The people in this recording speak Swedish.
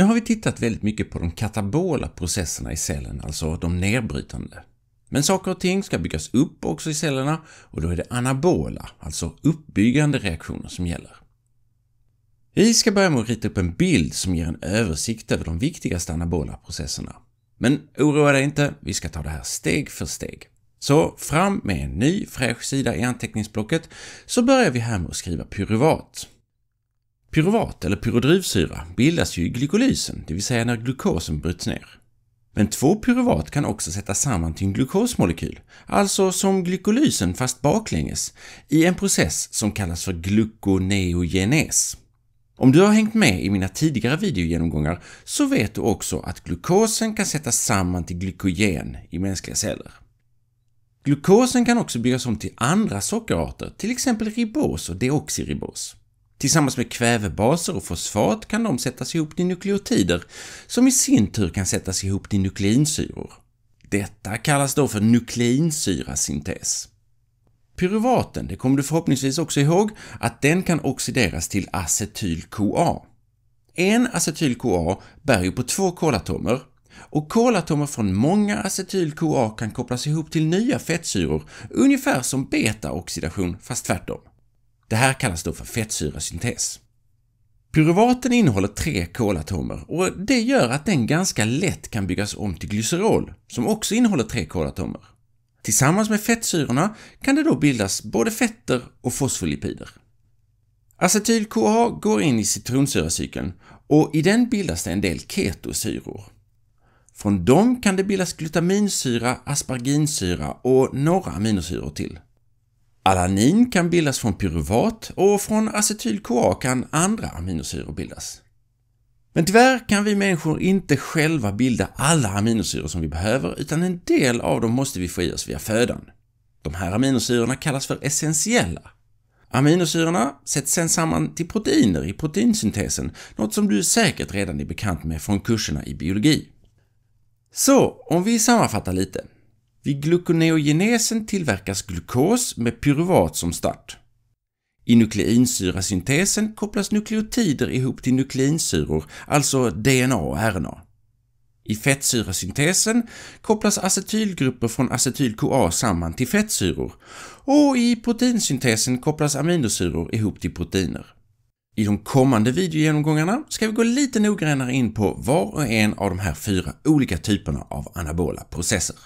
Nu har vi tittat väldigt mycket på de katabola processerna i cellen, alltså de nedbrytande. Men saker och ting ska byggas upp också i cellerna och då är det anabola, alltså uppbyggande reaktioner som gäller. Vi ska börja med att rita upp en bild som ger en översikt över de viktigaste anabola processerna. Men oroa dig inte, vi ska ta det här steg för steg. Så fram med en ny fräsch sida i anteckningsblocket så börjar vi här med att skriva pyruvat. Pyruvat eller pyrodrivsyra bildas ju i glykolysen, det vill säga när glukosen bryts ner. Men två pyruvat kan också sättas samman till en glukosmolekyl, alltså som glykolysen fast baklänges, i en process som kallas för glukoneogenes. Om du har hängt med i mina tidigare videogenomgångar så vet du också att glukosen kan sättas samman till glykogen i mänskliga celler. Glukosen kan också byggas om till andra sockerarter, till exempel ribos och deoxiribos. Tillsammans med kvävebaser och fosfat kan de sättas ihop till nukleotider, som i sin tur kan sättas ihop till nukleinsyror. Detta kallas då för nukleinsyrasyntes. Pyruvaten, det kommer du förhoppningsvis också ihåg, att den kan oxideras till acetyl-CoA. En acetyl-CoA bär ju på två kolatomer, och kolatomer från många acetyl-CoA kan kopplas ihop till nya fettsyror, ungefär som β-oxidation, fast tvärtom. Det här kallas då för fettsyrasyntes. Pyruvaten innehåller tre kolatomer och det gör att den ganska lätt kan byggas om till glycerol, som också innehåller tre kolatomer. Tillsammans med fettsyrorna kan det då bildas både fetter och fosfolipider. Acetyl-CoA går in i citronsyracykeln och i den bildas det en del ketosyror. Från dem kan det bildas glutaminsyra, asparginsyra och några aminosyror till. Alanin kan bildas från pyruvat och från acetyl-CoA kan andra aminosyror bildas. Men tyvärr kan vi människor inte själva bilda alla aminosyror som vi behöver, utan en del av dem måste vi få i oss via födan. De här aminosyrorna kallas för essentiella. Aminosyrorna sätts sedan samman till proteiner i proteinsyntesen, något som du säkert redan är bekant med från kurserna i biologi. Så, om vi sammanfattar lite. Vid gluconeogenesen tillverkas glukos med pyruvat som start. I nukleinsyrasyntesen kopplas nukleotider ihop till nukleinsyror, alltså DNA och RNA. I fettsyrasyntesen kopplas acetylgrupper från acetyl-CoA samman till fettsyror och i proteinsyntesen kopplas aminosyror ihop till proteiner. I de kommande videogenomgångarna ska vi gå lite noggrannare in på var och en av de här fyra olika typerna av anabola processer.